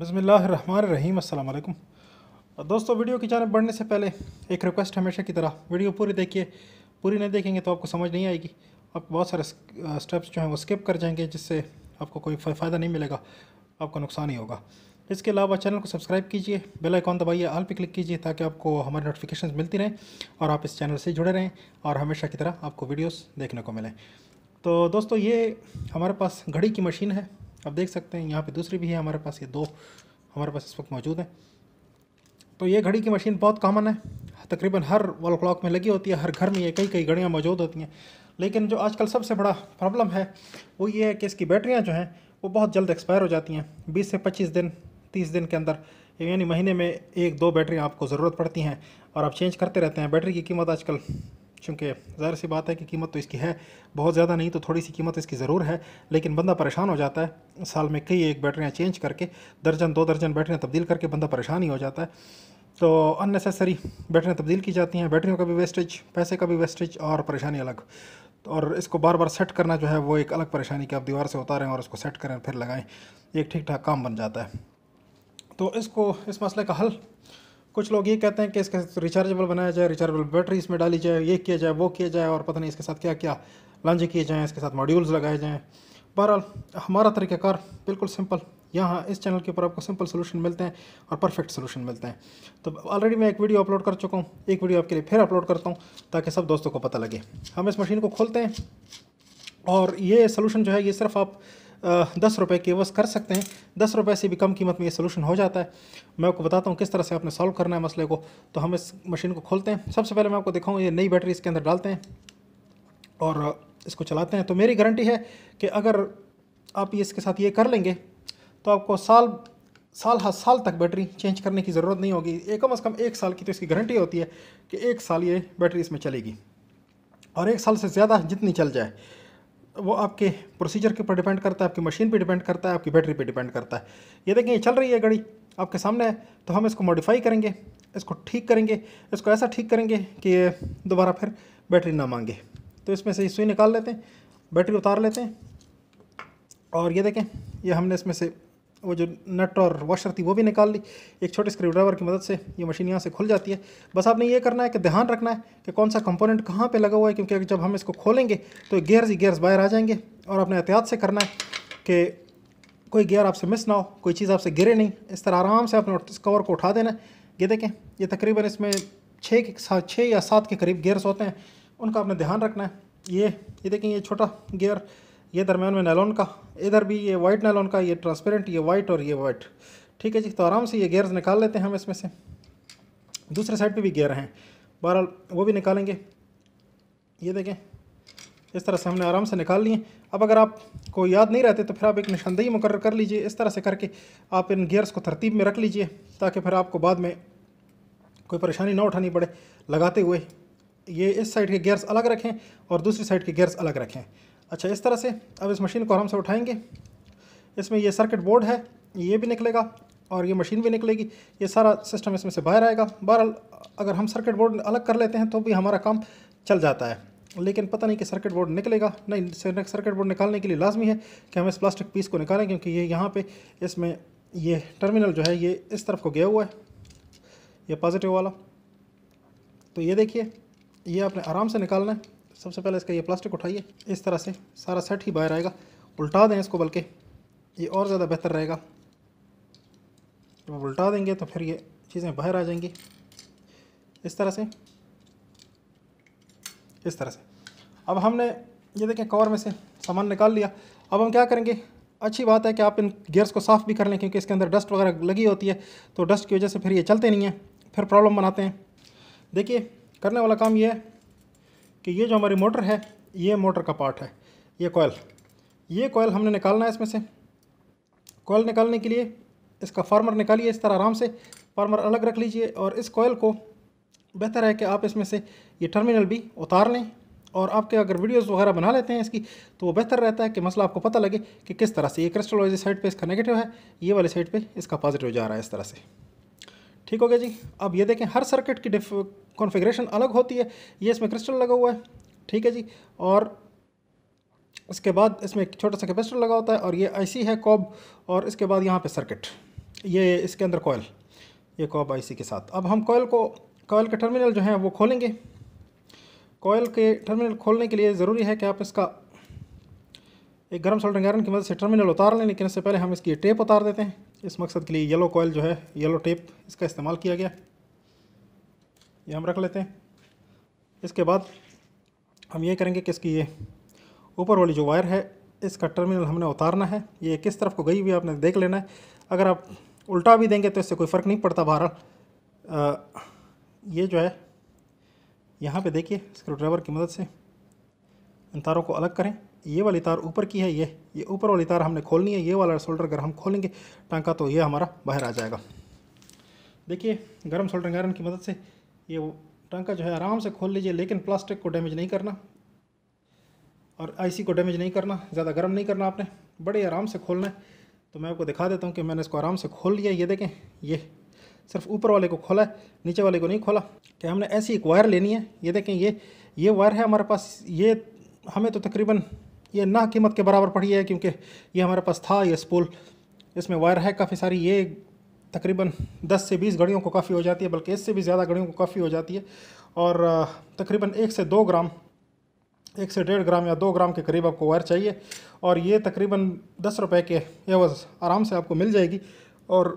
बसमीम अल्लाम दोस्तों वीडियो की जानब बढ़ने से पहले एक रिक्वेस्ट हमेशा की तरह वीडियो पूरी देखिए पूरी नहीं देखेंगे तो आपको समझ नहीं आएगी आप बहुत सारे स्टेप्स जो हैं वो स्किप कर जाएंगे जिससे आपको कोई फ़ायदा नहीं मिलेगा आपको नुकसान ही होगा इसके अलावा चैनल को सब्सक्राइब कीजिए बेल आइकॉन दबाइए आल पे क्लिक कीजिए ताकि आपको हमारे नोटिफिकेशन मिलती रहें और आप इस चैनल से जुड़े रहें और हमेशा की तरह आपको वीडियोस देखने को मिलें तो दोस्तों ये हमारे पास घड़ी की मशीन है आप देख सकते हैं यहाँ पे दूसरी भी है हमारे पास ये दो हमारे पास इस वक्त मौजूद है तो ये घड़ी की मशीन बहुत कॉमन है तकरीबन हर वॉल क्लॉक में लगी होती है हर घर में ये कई कई घड़ियाँ मौजूद होती हैं लेकिन जो आजकल सबसे बड़ा प्रॉब्लम है वो ये है कि इसकी बैटरियाँ जो हैं वो बहुत जल्द एक्सपायर हो जाती हैं बीस से पच्चीस दिन तीस दिन के अंदर यानी महीने में एक दो बैटरियाँ आपको ज़रूरत पड़ती हैं और आप चेंज करते रहते हैं बैटरी की कीमत आजकल चूँकि ज़ाहिर सी बात है कि कीमत तो इसकी है बहुत ज़्यादा नहीं तो थोड़ी सी कीमत इसकी ज़रूर है लेकिन बंदा परेशान हो जाता है साल में कई एक बैटरियाँ चेंज करके दर्जन दो दर्जन बैटरियाँ तब्दील करके बंदा परेशान ही हो जाता है तो अननेसेसरी बैटरियाँ तब्दील की जाती हैं बैटरियों का भी वेस्टेज पैसे का भी वेस्टेज और परेशानी अलग और इसको बार बार सेट करना जो है वो एक अलग परेशानी कि आप दीवार से उतारें और उसको सेट करें फिर लगाएं एक ठीक ठाक काम बन जाता है तो इसको इस मसले का हल कुछ लोग ये कहते हैं कि इसके साथ रिचार्जेबल बनाया जाए रिचार्जेबल बैटरी इसमें डाली जाए ये किया जाए वो किया जाए और पता नहीं इसके साथ क्या क्या लॉन्च किए जाएँ इसके साथ मॉड्यूल्स लगाए जाएँ बहरहाल हमारा तरीक़ाकार बिल्कुल सिंपल यहाँ इस चैनल के ऊपर आपको सिंपल सोल्यूशन मिलते हैं और परफेक्ट सोल्यूशन मिलते हैं तो ऑलरेडी मैं एक वीडियो अपलोड कर चुका हूँ एक वीडियो आपके लिए फिर अपलोड करता हूँ ताकि सब दोस्तों को पता लगे हम इस मशीन को खोलते हैं और ये सोल्यूशन जो है ये सिर्फ आप दस रुपये के वस कर सकते हैं दस रुपये से भी कम कीमत में ये सोल्यूशन हो जाता है मैं आपको बताता हूँ किस तरह से आपने सॉल्व करना है मसले को तो हम इस मशीन को खोलते हैं सबसे पहले मैं आपको दिखाऊँ ये नई बैटरी इसके अंदर डालते हैं और इसको चलाते हैं तो मेरी गारंटी है कि अगर आप ये इसके साथ ये कर लेंगे तो आपको साल साल हर साल तक बैटरी चेंज करने की ज़रूरत नहीं होगी एक कम अज़ कम एक साल की तो इसकी गारंटी होती है कि एक साल ये बैटरी इसमें चलेगी और एक साल से ज़्यादा जितनी चल जाए वो आपके प्रोसीजर के ऊपर डिपेंड करता है आपकी मशीन पे डिपेंड करता है आपकी बैटरी पे डिपेंड करता है ये देखें ये चल रही है गाड़ी आपके सामने है तो हम इसको मॉडिफाई करेंगे इसको ठीक करेंगे इसको ऐसा ठीक करेंगे कि ये दोबारा फिर बैटरी ना मांगे तो इसमें से सुई निकाल लेते हैं बैटरी उतार लेते हैं और ये देखें ये हमने इसमें से वो जो नट और वॉशर थी वो भी निकाल ली एक छोटे स्क्रू ड्राइवर की मदद से ये मशीन यहाँ से खुल जाती है बस आपने ये करना है कि ध्यान रखना है कि कौन सा कंपोनेंट कहाँ पे लगा हुआ है क्योंकि जब हम इसको खोलेंगे तो गेयर्स ही गेयर्स बाहर आ जाएंगे और अपने एहतियात से करना है कि कोई गेयर आपसे मिस ना हो कोई चीज़ आपसे गिरे नहीं इस तरह आराम से अपने कवर को उठा देना है ये देखें ये तकरीबन इसमें छः के साथ छः या सात के करीब गेयर्स होते हैं उनका आपने ध्यान रखना है ये ये देखें ये छोटा गेयर ये दरमियान में नैलॉन का इधर भी ये वाइट नैलॉन का ये ट्रांसपेरेंट ये वाइट और ये वाइट ठीक है जी तो आराम से ये गेयर्स निकाल लेते हैं हम इसमें से दूसरे साइड पे भी गेयर हैं बहरहाल वो भी निकालेंगे ये देखें इस तरह से हमने आराम से निकाल लिए अब अगर आपको याद नहीं रहते तो फिर आप एक निशानदेही मुकर कर लीजिए इस तरह से करके आप इन गेयर्स को तरतीब में रख लीजिए ताकि फिर आपको बाद में कोई परेशानी ना उठानी पड़े लगाते हुए ये इस साइड के गेयर्स अलग रखें और दूसरी साइड के गेयर्स अलग रखें अच्छा इस तरह से अब इस मशीन को आराम से उठाएंगे इसमें ये सर्किट बोर्ड है ये भी निकलेगा और ये मशीन भी निकलेगी ये सारा सिस्टम इसमें से बाहर आएगा बहरहाल अगर हम सर्किट बोर्ड अलग कर लेते हैं तो भी हमारा काम चल जाता है लेकिन पता नहीं कि सर्किट बोर्ड निकलेगा नहीं सर्किट बोर्ड निकालने के लिए लाजमी है कि हम इस प्लास्टिक पीस को निकालें क्योंकि ये यहाँ पर इसमें ये टर्मिनल जो है ये इस तरफ को गया हुआ है ये पॉजिटिव वाला तो ये देखिए ये आपने आराम से निकालना है सबसे पहले इसका ये प्लास्टिक उठाइए इस तरह से सारा सेट ही बाहर आएगा उल्टा दें इसको बल्कि ये और ज़्यादा बेहतर रहेगा जब आप उल्टा देंगे तो फिर ये चीज़ें बाहर आ जाएंगी इस तरह से इस तरह से अब हमने ये देखें कवर में से सामान निकाल लिया अब हम क्या करेंगे अच्छी बात है कि आप इन गियर्स को साफ़ भी कर लें क्योंकि इसके अंदर डस्ट वगैरह लगी होती है तो डस्ट की वजह से फिर ये चलते नहीं हैं फिर प्रॉब्लम बनाते हैं देखिए करने वाला काम ये है कि ये जो हमारी मोटर है ये मोटर का पार्ट है ये कोयल ये कोयल हमने निकालना है इसमें से कोयल निकालने के लिए इसका फार्मर निकालिए इस तरह आराम से फार्मर अलग रख लीजिए और इस कोयल को बेहतर है कि आप इसमें से ये टर्मिनल भी उतार लें और आपके अगर वीडियोस वगैरह बना लेते हैं इसकी तो वो बेहतर रहता है कि मसला आपको पता लगे कि किस तरह से ये क्रिस्टल वाली साइड पे इसका नेगेटिव है ये वाली साइड पे इसका पॉजिटिव जा रहा है इस तरह से ठीक हो गया जी अब ये देखें हर सर्किट की डिफ कॉन्फ़िगरेशन अलग होती है ये इसमें क्रिस्टल लगा हुआ है ठीक है जी और इसके बाद इसमें एक छोटा सा कैपेसिटर लगा होता है और ये आईसी है कॉब और इसके बाद यहाँ पे सर्किट ये इसके अंदर कॉयल ये कॉब आईसी के साथ अब हम कॉयल को कॉयल के टर्मिनल जो हैं वो खोलेंगे कॉयल के टर्मिनल खोलने के लिए ज़रूरी है कि आप इसका एक गर्म सोल्डरिंग आयरन की मदद से टर्मिनल उतार लें लेकिन इससे पहले हम इसकी टेप उतार देते हैं इस मकसद के लिए येलो कॉयल जो है येलो टेप इसका इस्तेमाल किया गया ये हम रख लेते हैं इसके बाद हम ये करेंगे कि इसकी ये ऊपर वाली जो वायर है इसका टर्मिनल हमने उतारना है ये किस तरफ को गई हुई आपने देख लेना है अगर आप उल्टा भी देंगे तो इससे कोई फ़र्क नहीं पड़ता बहरहाल ये जो है यहाँ पे देखिए स्क्रू ड्राइवर की मदद से इन तारों को अलग करें ये वाली तार ऊपर की है ये ये ऊपर वाली तार हमने खोलनी है ये वाला शोल्डर अगर हम खोलेंगे टांका तो ये हमारा बाहर आ जाएगा देखिए गर्म सोल्डरिंग आयरन की मदद से ये टांका जो है आराम से खोल लीजिए लेकिन प्लास्टिक को डैमेज नहीं करना और आईसी को डैमेज नहीं करना ज़्यादा गर्म नहीं करना आपने बड़े आराम से खोलना है तो मैं आपको दिखा देता हूँ कि मैंने इसको आराम से खोल लिया ये देखें ये सिर्फ ऊपर वाले को खोला है नीचे वाले को नहीं खोला क्या हमने ऐसी एक वायर लेनी है ये देखें ये ये वायर है हमारे पास ये हमें तो तकरीबन ये ना कीमत के बराबर पड़ी है क्योंकि ये हमारे पास था ये स्पूल इसमें वायर है काफ़ी सारी ये तकरीबन 10 से 20 घड़ियों को काफ़ी हो जाती है बल्कि इससे भी ज़्यादा घड़ियों को काफ़ी हो जाती है और तकरीबन एक से दो ग्राम एक से डेढ़ ग्राम या दो ग्राम के करीब आपको वायर चाहिए और ये तकरीबन दस रुपए के एवज आराम से आपको मिल जाएगी और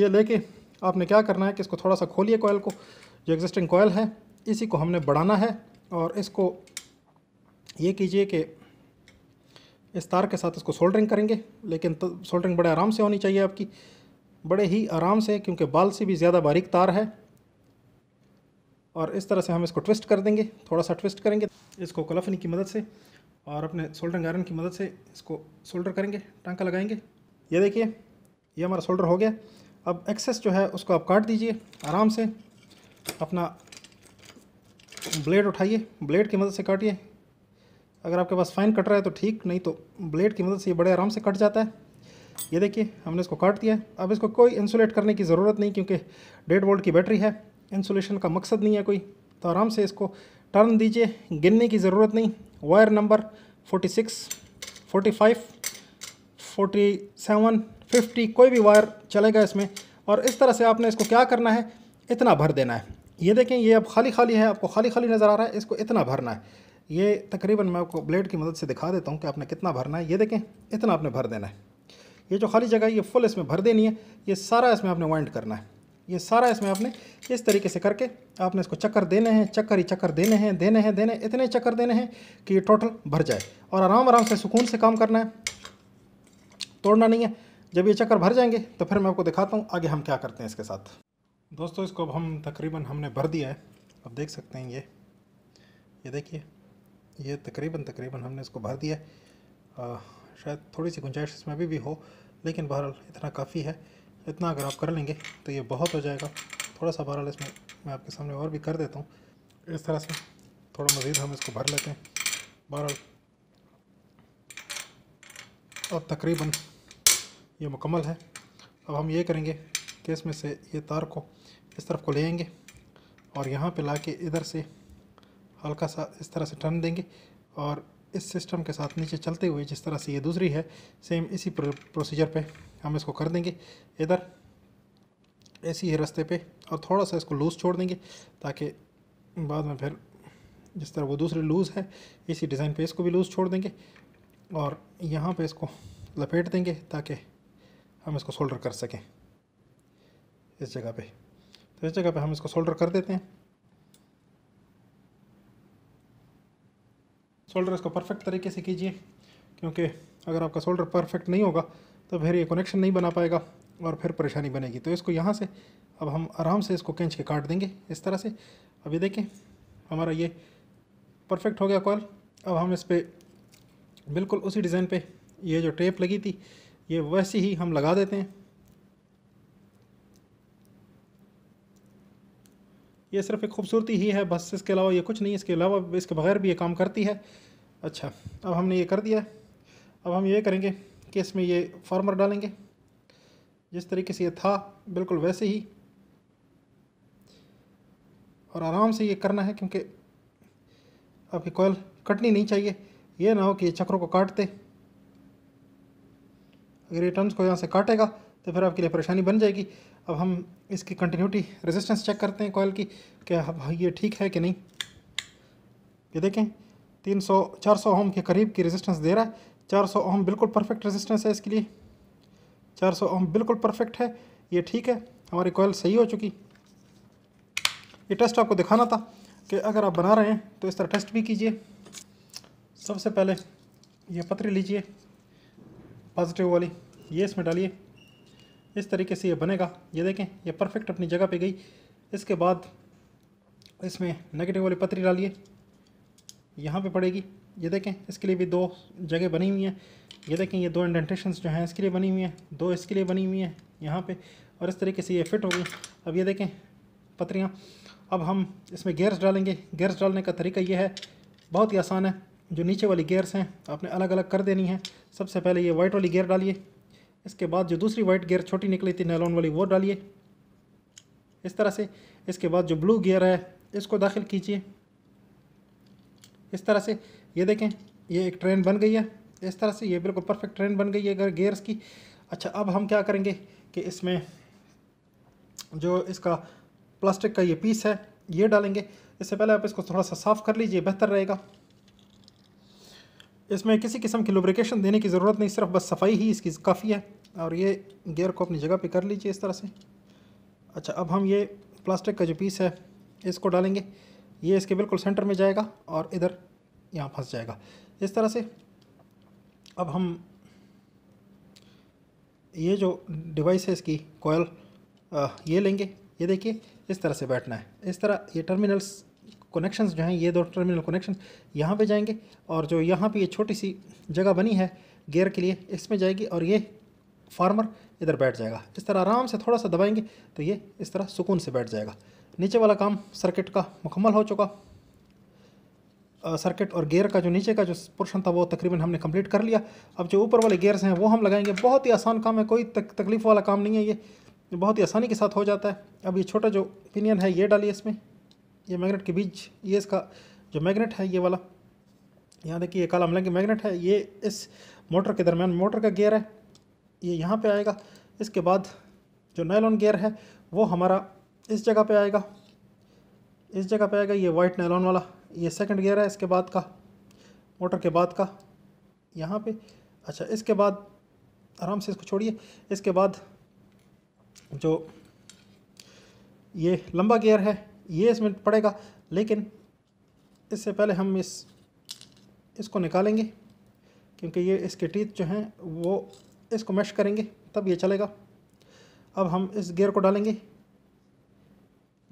ये लेके आपने क्या करना है कि इसको थोड़ा सा खोलिए कोयल को जो एग्जिस्टिंग कोयल है इसी को हमने बढ़ाना है और इसको ये कीजिए कि इस तार के साथ इसको सोल्डरिंग करेंगे लेकिन तो सोल्डरिंग बड़े आराम से होनी चाहिए आपकी बड़े ही आराम से क्योंकि बाल से भी ज़्यादा बारीक तार है और इस तरह से हम इसको ट्विस्ट कर देंगे थोड़ा सा ट्विस्ट करेंगे इसको कलफनी की मदद से और अपने सोल्डरिंग आयरन की मदद से इसको सोल्डर करेंगे टांका लगाएंगे ये देखिए ये हमारा सोल्डर हो गया अब एक्सेस जो है उसको आप काट दीजिए आराम से अपना ब्लेड उठाइए ब्लेड की मदद से काटिए अगर आपके पास फाइन कट रहा है तो ठीक नहीं तो ब्लेड की मदद से ये बड़े आराम से कट जाता है ये देखिए हमने इसको काट दिया अब इसको कोई इंसुलेट करने की ज़रूरत नहीं क्योंकि डेढ़ वोल्ट की बैटरी है इंसुलेशन का मकसद नहीं है कोई तो आराम से इसको टर्न दीजिए गिनने की ज़रूरत नहीं वायर नंबर 46, 45, 47, 50 कोई भी वायर चलेगा इसमें और इस तरह से आपने इसको क्या करना है इतना भर देना है ये देखें ये अब खाली खाली है आपको खाली खाली नज़र आ रहा है इसको इतना भरना है ये तकरीबन मैं आपको ब्लेड की मदद से दिखा देता हूँ कि आपने कितना भरना है ये देखें इतना आपने भर देना है ये जो खाली जगह है ये फुल इसमें भर देनी है ये सारा इसमें आपने वाइंड करना है ये सारा इसमें आपने इस तरीके से करके आपने इसको चक्कर देने हैं चक्कर ही चक्कर देने हैं देने हैं देने इतने चक्कर देने हैं कि ये टोटल भर जाए और आराम आराम से सुकून से काम करना है तोड़ना नहीं है जब ये चक्कर भर जाएंगे तो फिर मैं आपको दिखाता हूँ आगे हम क्या करते हैं इसके साथ दोस्तों इसको अब हम तकरीबन हमने भर दिया है अब देख सकते हैं ये ये देखिए ये तकरीबन तकरीबन हमने इसको भर दिया आ, शायद थोड़ी सी गुंजाइश इसमें अभी भी हो लेकिन बहरहाल इतना काफ़ी है इतना अगर आप कर लेंगे तो ये बहुत हो जाएगा थोड़ा सा बहरहाल इसमें मैं आपके सामने और भी कर देता हूँ इस तरह से थोड़ा मज़ीद हम इसको भर लेते हैं बहरहाल अब तकरीबन ये मुकम्मल है अब हम ये करेंगे कि इसमें से ये तार को इस तरफ को ले आएंगे और यहाँ पे लाके इधर से हल्का सा इस तरह से टर्न देंगे और इस सिस्टम के साथ नीचे चलते हुए जिस तरह से ये दूसरी है सेम इसी प्रोसीजर पे हम इसको कर देंगे इधर ऐसी ही रास्ते पे और थोड़ा सा इसको लूज़ छोड़ देंगे ताकि बाद में फिर जिस तरह वो दूसरी लूज़ है इसी डिज़ाइन पे इसको भी लूज़ छोड़ देंगे और यहाँ पे इसको लपेट देंगे ताकि हम इसको सोल्डर कर सकें इस जगह पर तो इस जगह पर हम इसको सोल्डर कर देते हैं सोल्डर इसको परफेक्ट तरीके से कीजिए क्योंकि अगर आपका सोल्डर परफेक्ट नहीं होगा तो फिर ये कनेक्शन नहीं बना पाएगा और फिर परेशानी बनेगी तो इसको यहाँ से अब हम आराम से इसको कैंच के काट देंगे इस तरह से अब ये देखें हमारा ये परफेक्ट हो गया कॉल अब हम इस पर बिल्कुल उसी डिज़ाइन पे ये जो टेप लगी थी ये वैसी ही हम लगा देते हैं ये सिर्फ एक खूबसूरती ही है बस इसके अलावा ये कुछ नहीं इसके अलावा इसके बगैर भी ये काम करती है अच्छा अब हमने ये कर दिया अब हम ये करेंगे कि इसमें ये फार्मर डालेंगे जिस तरीके से ये था बिल्कुल वैसे ही और आराम से ये करना है क्योंकि आपकी कोयल कटनी नहीं चाहिए ये ना हो कि ये चक्रों को काटते अगर ये टर्न्स को यहाँ से काटेगा तो फिर आपके लिए परेशानी बन जाएगी अब हम इसकी कंटिन्यूटी रेजिस्टेंस चेक करते हैं कॉयल की क्या ये ठीक है कि नहीं ये देखें 300 400 ओम के करीब की रेजिस्टेंस दे रहा है 400 ओम बिल्कुल परफेक्ट रेजिस्टेंस है इसके लिए 400 ओम बिल्कुल परफेक्ट है ये ठीक है हमारी कॉयल सही हो चुकी ये टेस्ट आपको दिखाना था कि अगर आप बना रहे हैं तो इस तरह टेस्ट भी कीजिए सबसे पहले ये पत्री लीजिए पॉजिटिव वाली ये इसमें डालिए इस तरीके से ये बनेगा ये देखें ये परफेक्ट अपनी जगह पे गई इसके बाद इसमें नेगेटिव वाली पत्री डालिए यहाँ पे पड़ेगी ये देखें इसके लिए भी दो जगह बनी हुई हैं ये देखें ये दो इंडेंटेशन जो हैं इसके लिए बनी हुई हैं दो इसके लिए बनी हुई हैं यहाँ पर और इस तरीके से ये फिट हो गई अब ये देखें पत्रियाँ अब हम इसमें गेयर्स डालेंगे गेयर्स डालने का तरीका ये है बहुत ही आसान है जो नीचे वाली गेयर्स हैं आपने अलग अलग कर देनी है सबसे पहले ये वाइट वाली गेयर डालिए इसके बाद जो दूसरी वाइट गियर छोटी निकली थी नैलॉन वाली वो डालिए इस तरह से इसके बाद जो ब्लू गियर है इसको दाखिल कीजिए इस तरह से ये देखें ये एक ट्रेन बन गई है इस तरह से ये बिल्कुल परफेक्ट ट्रेन बन गई है अगर गेयर्स की अच्छा अब हम क्या करेंगे कि इसमें जो इसका प्लास्टिक का ये पीस है ये डालेंगे इससे पहले आप इसको थोड़ा सा साफ़ कर लीजिए बेहतर रहेगा इसमें किसी किस्म की लुब्रिकेशन देने की ज़रूरत नहीं सिर्फ बस सफाई ही इसकी काफ़ी है और ये गियर को अपनी जगह पे कर लीजिए इस तरह से अच्छा अब हम ये प्लास्टिक का जो पीस है इसको डालेंगे ये इसके बिल्कुल सेंटर में जाएगा और इधर यहाँ फंस जाएगा इस तरह से अब हम ये जो डिवाइस है इसकी कोयल ये लेंगे ये देखिए इस तरह से बैठना है इस तरह ये टर्मिनल्स कनेक्शंस जो हैं ये दो टर्मिनल कनेक्शंस यहाँ पे जाएंगे और जो यहाँ पे ये छोटी सी जगह बनी है गेयर के लिए इसमें जाएगी और ये फार्मर इधर बैठ जाएगा इस तरह आराम से थोड़ा सा दबाएंगे तो ये इस तरह सुकून से बैठ जाएगा नीचे वाला काम सर्किट का मुकम्मल हो चुका सर्किट और गेयर का जो नीचे का जो पोर्शन था वो तकरीबन हमने कंप्लीट कर लिया अब जो ऊपर वाले गेयर्स हैं वो हम लगाएंगे बहुत ही आसान काम है कोई तक, तकलीफ़ वाला काम नहीं है ये बहुत ही आसानी के साथ हो जाता है अब ये छोटा जो पिनियन है ये डालिए इसमें ये मैग्नेट के बीच ये इसका जो मैग्नेट है ये वाला यहाँ देखिए ये काला मलंग मैग्नेट है ये इस मोटर के दरमियान मोटर का गेयर है ये यहाँ पे आएगा इसके बाद जो नायलॉन गेयर है वो हमारा इस जगह पे आएगा इस जगह पे आएगा ये वाइट नायलॉन वाला ये सेकंड गियर है इसके बाद का मोटर के बाद का यहाँ पे अच्छा इसके बाद आराम से इसको छोड़िए इसके बाद जो ये लंबा गियर है ये इसमें पड़ेगा लेकिन इससे पहले हम इस इसको निकालेंगे क्योंकि ये इसके टीथ जो हैं वो इसको मैश करेंगे तब ये चलेगा अब हम इस गियर को डालेंगे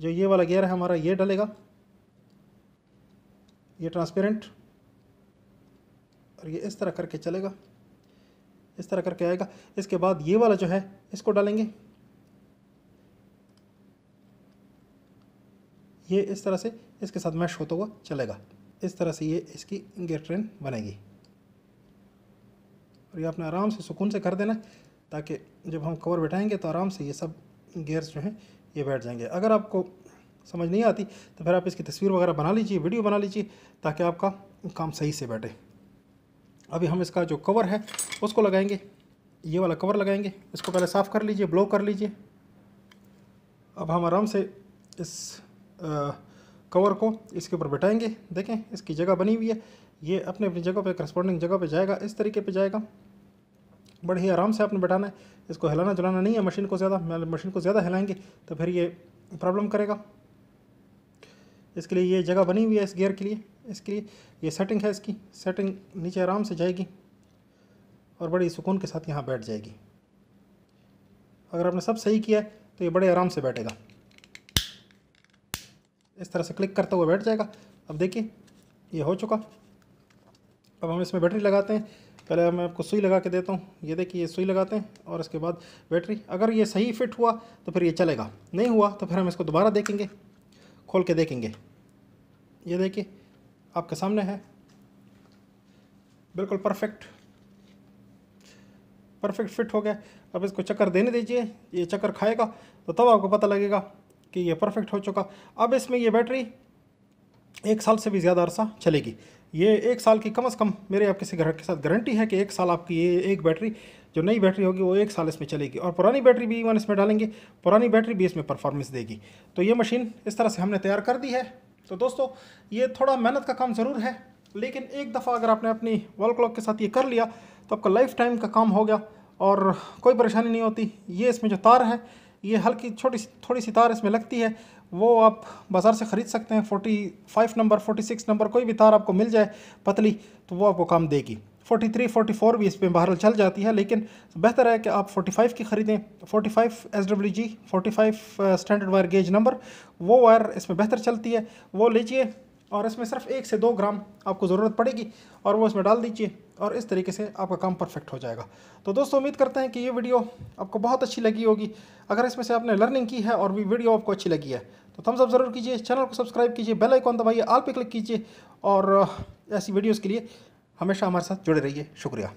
जो ये वाला गियर है हमारा ये डलेगा ये ट्रांसपेरेंट और ये इस तरह करके चलेगा इस तरह करके आएगा इसके बाद ये वाला जो है इसको डालेंगे ये इस तरह से इसके साथ मैश होता हुआ चलेगा इस तरह से ये इसकी गियर ट्रेन बनेगी और ये आपने आराम से सुकून से कर देना ताकि जब हम कवर बैठाएंगे तो आराम से ये सब गेयर्स जो हैं ये बैठ जाएंगे अगर आपको समझ नहीं आती तो फिर आप इसकी तस्वीर वगैरह बना लीजिए वीडियो बना लीजिए ताकि आपका काम सही से बैठे अभी हम इसका जो कवर है उसको लगाएंगे ये वाला कवर लगाएंगे इसको पहले साफ़ कर लीजिए ब्लो कर लीजिए अब हम आराम से इस कवर को इसके ऊपर बैठाएंगे देखें इसकी जगह बनी हुई है ये अपने अपनी जगह पे करस्पॉन्डिंग जगह पे जाएगा इस तरीके पे जाएगा बड़े ही आराम से आपने बैठाना है इसको हिलाना जुलाना नहीं है मशीन को ज़्यादा मशीन को ज़्यादा हिलाएंगे तो फिर ये प्रॉब्लम करेगा इसके लिए ये जगह बनी हुई है इस गेयर के लिए इसके लिए ये सेटिंग है इसकी सेटिंग नीचे आराम से जाएगी और बड़ी सुकून के साथ यहाँ बैठ जाएगी अगर आपने सब सही किया है तो ये बड़े आराम से बैठेगा इस तरह से क्लिक करता हुआ बैठ जाएगा अब देखिए ये हो चुका अब हम इसमें बैटरी लगाते हैं पहले मैं आपको सुई लगा के देता हूँ ये देखिए ये सुई लगाते हैं और इसके बाद बैटरी अगर ये सही फिट हुआ तो फिर ये चलेगा नहीं हुआ तो फिर हम इसको दोबारा देखेंगे खोल के देखेंगे ये देखिए आपके सामने है बिल्कुल परफेक्ट परफेक्ट फिट हो गया अब इसको चक्कर देने दीजिए ये चक्कर खाएगा तो तब आपको पता लगेगा कि ये परफेक्ट हो चुका अब इसमें ये बैटरी एक साल से भी ज़्यादा अरसा चलेगी ये एक साल की कम अज़ कम मेरे आप किसी ग्राहक के साथ गारंटी है कि एक साल आपकी ये एक बैटरी जो नई बैटरी होगी वो एक साल इसमें चलेगी और पुरानी बैटरी भी वन इसमें डालेंगे पुरानी बैटरी भी इसमें परफॉर्मेंस देगी तो ये मशीन इस तरह से हमने तैयार कर दी है तो दोस्तों ये थोड़ा मेहनत का काम ज़रूर है लेकिन एक दफ़ा अगर आपने अपनी वॉल क्लॉक के साथ ये कर लिया तो आपका लाइफ टाइम का काम हो गया और कोई परेशानी नहीं होती ये इसमें जो तार है ये हल्की छोटी थोड़ी सी तार इसमें लगती है वो आप बाज़ार से ख़रीद सकते हैं forty five number forty six number कोई भी तार आपको मिल जाए पतली तो वो आपको काम देगी फोटी थ्री फोटी फोर भी इस पर बहरल चल जाती है लेकिन बेहतर है कि आप फोटी फाइव की ख़रीदें forty five S W G forty five standard wire gauge number वो वायर इसमें बेहतर चलती है वो लीजिए और इसमें सिर्फ एक से दो ग्राम आपको ज़रूरत पड़ेगी और वो इसमें डाल दीजिए और इस तरीके से आपका काम परफेक्ट हो जाएगा तो दोस्तों उम्मीद करते हैं कि ये वीडियो आपको बहुत अच्छी लगी होगी अगर इसमें से आपने लर्निंग की है और भी वीडियो आपको अच्छी लगी है तो थम्स अप ज़रूर कीजिए चैनल को सब्सक्राइब कीजिए बेल आइकॉन दबाइए आल पे क्लिक कीजिए और ऐसी वीडियोज़ के लिए हमेशा हमारे साथ जुड़े रहिए शुक्रिया